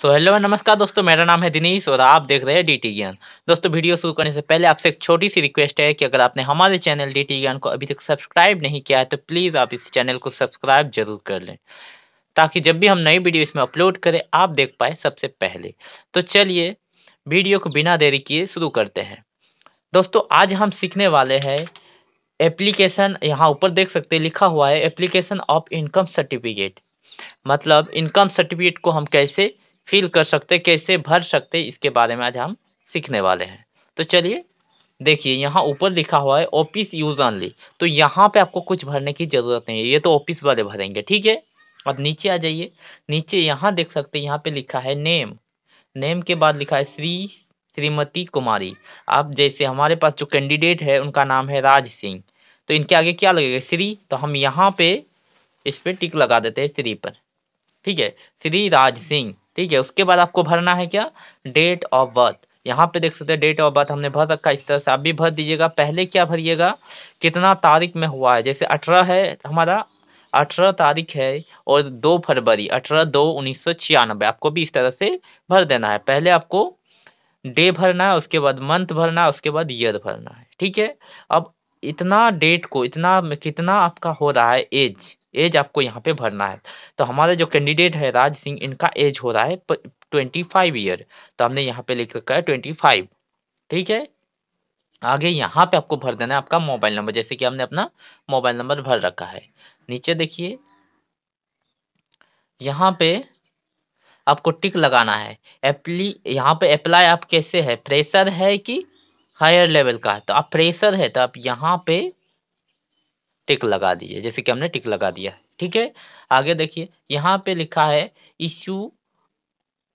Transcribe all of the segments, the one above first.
so hello नमस्कार दोस्तों मेरा नाम है दिनेश और आप देख रहे हैं डी टी ज्ञान दोस्तों वीडियो शुरू करने से पहले आपसे एक छोटी सी रिक्वेस्ट है कि अगर आपने हमारे चैनल डी टी ज्ञान को अभी तक सब्सक्राइब नहीं किया है तो प्लीज़ आप इस चैनल को सब्सक्राइब जरूर कर लें ताकि जब भी हम नई वीडियो इसमें अपलोड करें आप देख पाए सबसे पहले तो चलिए वीडियो को बिना देरी किए शुरू करते हैं दोस्तों आज हम सीखने वाले हैं एप्लीकेशन यहाँ ऊपर देख सकते लिखा हुआ है एप्लीकेशन ऑफ इनकम सर्टिफिकेट मतलब इनकम सर्टिफिकेट को हम कैसे फील कर सकते कैसे भर सकते इसके बारे में आज हम सीखने वाले हैं तो चलिए देखिए यहाँ ऊपर लिखा हुआ है ऑफिस यूज ऑनली तो यहाँ पे आपको कुछ भरने की ज़रूरत नहीं है ये तो ऑफिस वाले भरेंगे ठीक है अब नीचे आ जाइए नीचे यहाँ देख सकते हैं यहाँ पे लिखा है नेम नेम के बाद लिखा है श्री श्रीमती कुमारी आप जैसे हमारे पास जो कैंडिडेट है उनका नाम है राज सिंह तो इनके आगे क्या लगेगा श्री तो हम यहाँ पे इस पर टिक लगा देते हैं श्री पर ठीक है श्री राज सिंह ठीक है उसके बाद आपको भरना है क्या डेट ऑफ बर्थ यहाँ पे देख सकते हैं डेट ऑफ बर्थ हमने भर रखा है इस तरह से आप भी भर दीजिएगा पहले क्या भरिएगा कितना तारीख में हुआ है जैसे अठारह है हमारा अठारह तारीख है और दो फरवरी अठारह दो उन्नीस सौ छियानबे आपको भी इस तरह से भर देना है पहले आपको डे भरना है उसके बाद मंथ भरना है उसके बाद ईयर भरना है ठीक है अब इतना डेट को इतना कितना आपका हो रहा है एज एज आपको यहाँ पे भरना है तो हमारे जो कैंडिडेट है राज सिंह इनका एज हो रहा है ट्वेंटी फाइव ईयर तो हमने यहाँ पे लिख रखा है ट्वेंटी फाइव ठीक है आगे यहाँ पे आपको भर देना है आपका मोबाइल नंबर जैसे कि हमने अपना मोबाइल नंबर भर रखा है नीचे देखिए यहाँ पे आपको टिक लगाना है एप्ली यहाँ पे अप्लाई आप कैसे है प्रेशर है कि हायर लेवल का है तो आप प्रेशर है तो आप यहाँ पे टिक लगा दीजिए जैसे कि हमने टिक लगा दिया ठीक है आगे देखिए यहाँ पे लिखा है इश्यू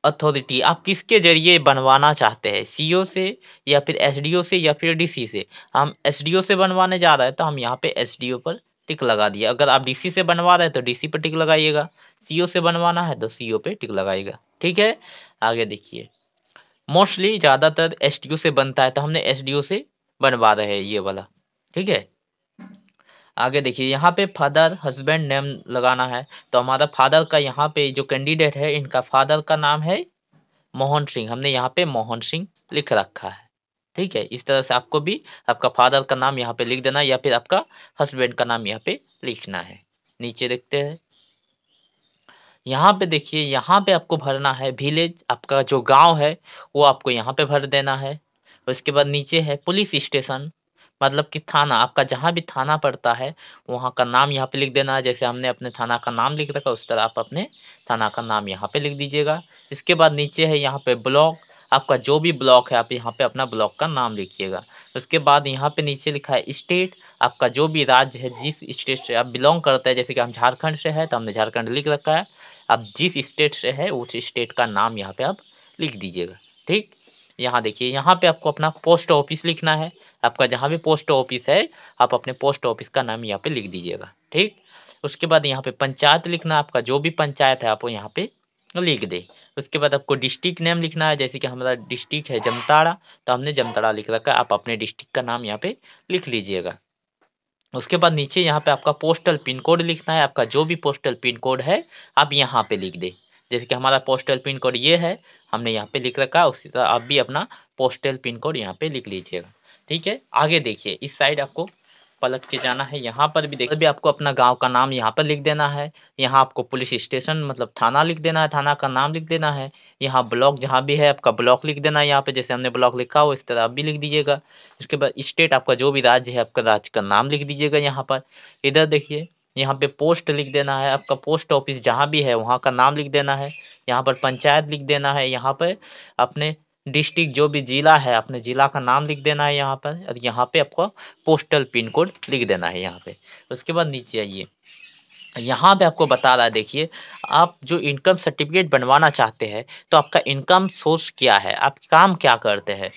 अथॉरिटी आप किसके जरिए बनवाना चाहते हैं सीओ से या फिर एसडीओ से या फिर डीसी से हम एसडीओ से बनवाने जा रहे हैं तो हम यहाँ पे एसडीओ पर टिक लगा दिया अगर आप डीसी से बनवा रहे हैं तो डीसी पर टिक लगाइएगा सीओ से बनवाना है तो सीओ पे टिक लगाइएगा ठीक है आगे देखिए मोस्टली ज़्यादातर एसडीओ से बनता है तो हमने एसडीओ से बनवा रहे हैं ये वाला ठीक है आगे देखिए यहाँ पे फादर हस्बैंड नेम लगाना है तो हमारा फादर का यहाँ पे जो कैंडिडेट है इनका फादर का नाम है मोहन सिंह हमने यहाँ पे मोहन सिंह लिख रखा है ठीक है इस तरह से आपको भी आपका फादर का नाम यहाँ पे लिख देना या फिर आपका हस्बैंड का नाम यहाँ पे लिखना है नीचे देखते हैं यहाँ पे देखिए यहाँ पे आपको भरना है विलेज आपका जो गांव है वो आपको यहाँ पे भर देना है उसके बाद नीचे है पुलिस स्टेशन मतलब कि थाना आपका जहाँ भी थाना पड़ता है वहाँ का नाम यहाँ पे लिख देना है जैसे हमने अपने थाना का नाम लिख रखा उस तरह आप अपने थाना का नाम यहाँ पे लिख दीजिएगा इसके बाद नीचे है यहाँ पे ब्लॉक आपका जो भी ब्लॉक है आप यहाँ पे अपना ब्लॉक का नाम लिखिएगा उसके बाद यहाँ पे नीचे लिखा है स्टेट आपका जो भी राज्य है जिस स्टेट से आप बिलोंग करते हैं जैसे कि हम झारखंड से है तो हमने झारखंड लिख रखा है आप जिस स्टेट से है उस स्टेट का नाम यहाँ पे आप लिख दीजिएगा ठीक यहाँ देखिए यहाँ पे आपको अपना पोस्ट ऑफिस लिखना है आपका जहाँ भी पोस्ट ऑफिस है आप अपने पोस्ट ऑफिस का नाम यहाँ पे लिख दीजिएगा ठीक उसके बाद यहाँ पे पंचायत लिखना आपका जो भी पंचायत है आप यहाँ पे लिख दें उसके बाद आपको डिस्ट्रिक्ट नेम लिखना है जैसे कि हमारा डिस्ट्रिक्ट है जमताड़ा तो हमने जमताड़ा लिख रखा है आप अपने डिस्ट्रिक्ट का नाम यहाँ पे लिख लीजिएगा उसके बाद नीचे यहाँ पे आपका पोस्टल पिन कोड लिखना है आपका जो भी पोस्टल पिन कोड है आप यहाँ पे लिख दें जैसे कि हमारा पोस्टल पिन कोड ये है हमने यहाँ पे लिख रखा है उसी तरह आप भी अपना पोस्टल पिन कोड यहाँ पे लिख लीजिएगा ठीक है आगे देखिए इस साइड आपको पलट के जाना है यहाँ पर भी देखिए आपको अपना गांव का नाम यहाँ पर लिख देना है यहाँ आपको पुलिस स्टेशन मतलब थाना लिख देना है थाना का नाम लिख देना है यहाँ ब्लॉक जहाँ भी है आपका ब्लॉक लिख देना है यहाँ पे जैसे हमने ब्लॉक लिखा हो इस तरह आप भी लिख दीजिएगा इसके बाद स्टेट आपका जो भी राज्य है आपका राज्य का नाम लिख दीजिएगा यहाँ पर इधर देखिए यहाँ पे पोस्ट लिख देना है आपका पोस्ट ऑफिस जहाँ भी है वहाँ का नाम लिख देना है यहाँ पर पंचायत लिख देना है यहाँ पर अपने डिस्ट्रिक्ट जो भी जिला है अपने जिला का नाम लिख देना है यहाँ पर और यहाँ पे आपको पोस्टल पिन कोड लिख देना है यहाँ पे उसके बाद नीचे आइए यहाँ पे आपको बता रहा है देखिए आप जो इनकम सर्टिफिकेट बनवाना चाहते हैं तो आपका इनकम सोर्स क्या है आप काम क्या करते हैं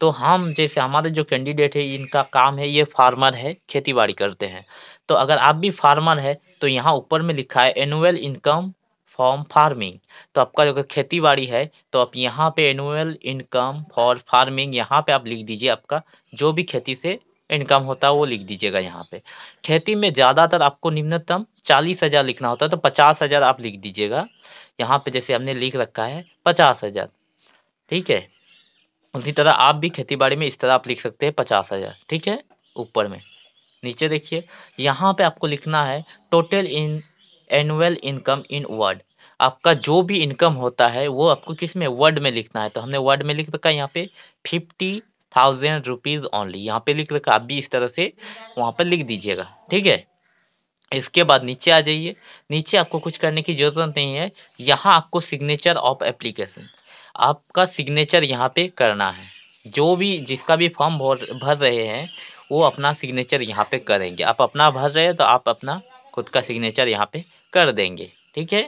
तो हम जैसे हमारे जो कैंडिडेट है इनका काम है ये फार्मर है खेती बाड़ी करते हैं तो अगर आप भी फार्मर है तो यहाँ ऊपर में लिखा है एनुअल इनकम फॉर्म फार्मिंग तो आपका जो खेती बाड़ी है तो आप यहाँ पे एनुअल इनकम फॉर फार्मिंग यहाँ पे आप लिख दीजिए आपका जो भी खेती से इनकम होता है वो लिख दीजिएगा यहाँ पे खेती में ज़्यादातर आपको निम्नतम चालीस हज़ार लिखना होता है तो पचास हज़ार आप लिख दीजिएगा यहाँ पे जैसे हमने लिख रखा है पचास हज़ार ठीक है उसी तरह आप भी खेती बाड़ी में इस तरह आप लिख सकते हैं पचास हज़ार ठीक है ऊपर में नीचे देखिए यहाँ पे आपको लिखना है total in annual income in word आपका जो भी इनकम होता है वो आपको किस में वर्ड में लिखना है तो हमने वर्ड में लिख रखा है यहाँ पे फिफ्टी थाउजेंड रुपीज ओनली यहाँ पे लिख रखा आप भी इस तरह से वहाँ पर लिख दीजिएगा ठीक है इसके बाद नीचे आ जाइए नीचे आपको कुछ करने की जरूरत नहीं है यहाँ आपको सिग्नेचर ऑफ एप्लीकेशन आपका सिग्नेचर यहाँ पे करना है जो भी जिसका भी फॉर्म भर रहे हैं वो अपना सिग्नेचर यहाँ पे करेंगे आप अपना भर रहे हैं तो आप अपना खुद का सिग्नेचर यहाँ पे कर देंगे ठीक है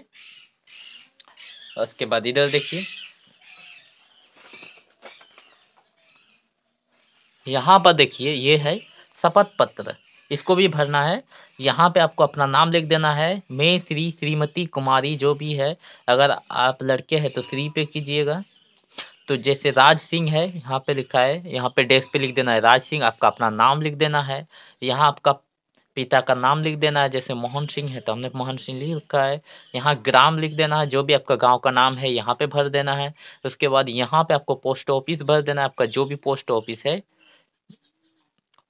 उसके बाद इधर देखिए यहाँ पर देखिए ये है शपथ पत्र इसको भी भरना है यहाँ पे आपको अपना नाम लिख देना है मैं श्री श्रीमती कुमारी जो भी है अगर आप लड़के हैं तो श्री पे कीजिएगा तो जैसे राज सिंह है यहाँ पे लिखा है यहाँ पे डेस्क पे लिख देना है राज सिंह आपका अपना नाम लिख देना है यहाँ आपका पिता का नाम लिख देना है जैसे मोहन सिंह है तो हमने मोहन सिंह लिख रखा है यहाँ ग्राम लिख देना है जो भी आपका गांव का नाम है यहाँ पे भर देना है उसके बाद यहाँ पे आपको पोस्ट ऑफिस भर देना है आपका जो भी पोस्ट ऑफिस है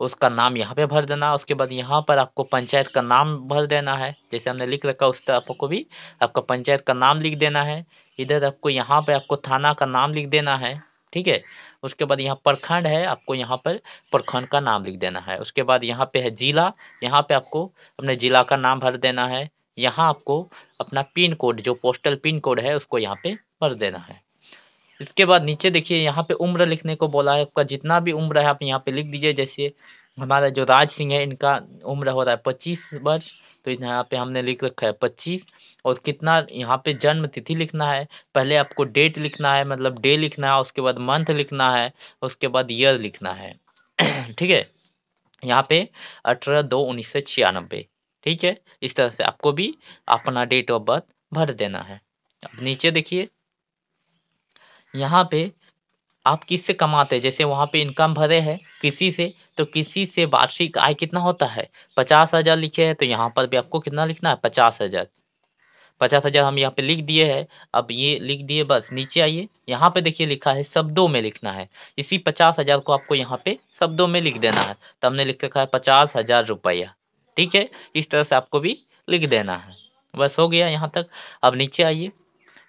उसका नाम यहाँ पे भर देना है उसके बाद यहाँ पर आपको पंचायत का नाम भर देना है जैसे हमने लिख रखा उस तरह आपको भी आपका पंचायत का नाम लिख देना है इधर आपको यहाँ पे आपको थाना का नाम लिख देना है ठीक है उसके बाद यहाँ प्रखंड है आपको यहाँ पर प्रखंड का नाम लिख देना है उसके बाद यहाँ पे है जिला यहाँ पे आपको अपने जिला का नाम भर देना है यहाँ आपको अपना पिन कोड जो पोस्टल पिन कोड है उसको यहाँ पे भर देना है इसके बाद नीचे देखिए यहाँ पे उम्र लिखने को बोला है आपका जितना भी उम्र है आप यहाँ पे लिख दीजिए जैसे हमारा जो राज सिंह है इनका उम्र हो रहा है पच्चीस वर्ष तो यहाँ पे हमने लिख रखा है पच्चीस और कितना यहाँ पे जन्म तिथि लिखना है पहले आपको डेट लिखना है मतलब डे लिखना है उसके बाद मंथ लिखना है उसके बाद ईयर लिखना है ठीक है यहाँ पे अठारह दो उन्नीस सौ छियानबे ठीक है इस तरह से आपको भी अपना डेट ऑफ बर्थ भर देना है अब नीचे देखिए यहाँ पे आप किससे कमाते हैं जैसे वहाँ पे इनकम भरे है किसी से तो किसी से वार्षिक आय कितना होता है पचास हज़ार लिखे है तो यहाँ पर भी आपको कितना लिखना है पचास हज़ार पचास हज़ार हम यहाँ पे लिख दिए हैं अब ये लिख दिए बस नीचे आइए यहाँ पे देखिए लिखा है शब्दों में लिखना है इसी पचास हज़ार को आपको यहाँ पे शब्दों में लिख देना है तो हमने लिख रखा है पचास हज़ार रुपया ठीक है इस तरह से आपको भी लिख देना है बस हो गया यहाँ तक अब नीचे आइए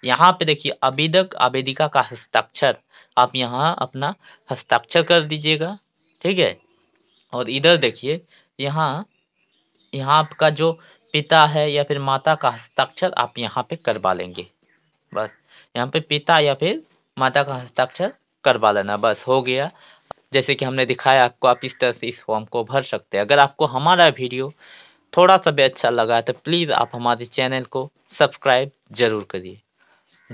यहाँ पे देखिए आवेदक आवेदिका का हस्ताक्षर आप यहाँ अपना हस्ताक्षर कर दीजिएगा ठीक है और इधर देखिए यहाँ यहाँ आपका जो पिता है या फिर माता का हस्ताक्षर आप यहाँ पे करवा लेंगे बस यहाँ पे पिता या फिर माता का हस्ताक्षर करवा लेना बस हो गया जैसे कि हमने दिखाया आपको आप इस तरह से इस फॉर्म को भर सकते हैं अगर आपको हमारा वीडियो थोड़ा सा भी अच्छा लगा तो प्लीज़ आप हमारे चैनल को सब्सक्राइब जरूर करिए